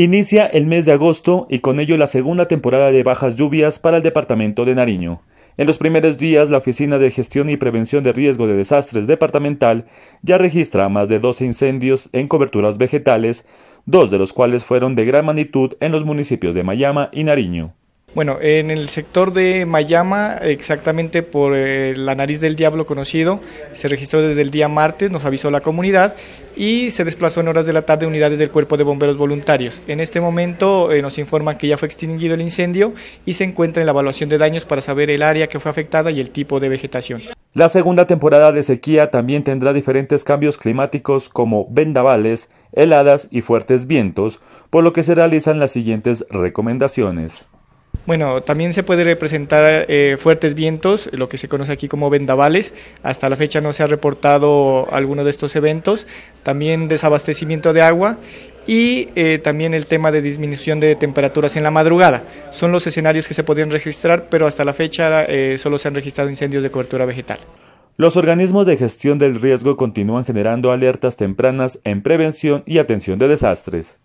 Inicia el mes de agosto y con ello la segunda temporada de bajas lluvias para el departamento de Nariño. En los primeros días, la Oficina de Gestión y Prevención de Riesgo de Desastres Departamental ya registra más de 12 incendios en coberturas vegetales, dos de los cuales fueron de gran magnitud en los municipios de Mayama y Nariño. Bueno, en el sector de Mayama, exactamente por eh, la nariz del diablo conocido, se registró desde el día martes, nos avisó la comunidad y se desplazó en horas de la tarde unidades del Cuerpo de Bomberos Voluntarios. En este momento eh, nos informan que ya fue extinguido el incendio y se encuentra en la evaluación de daños para saber el área que fue afectada y el tipo de vegetación. La segunda temporada de sequía también tendrá diferentes cambios climáticos como vendavales, heladas y fuertes vientos, por lo que se realizan las siguientes recomendaciones. Bueno, también se puede representar eh, fuertes vientos, lo que se conoce aquí como vendavales. Hasta la fecha no se ha reportado alguno de estos eventos. También desabastecimiento de agua y eh, también el tema de disminución de temperaturas en la madrugada. Son los escenarios que se podrían registrar, pero hasta la fecha eh, solo se han registrado incendios de cobertura vegetal. Los organismos de gestión del riesgo continúan generando alertas tempranas en prevención y atención de desastres.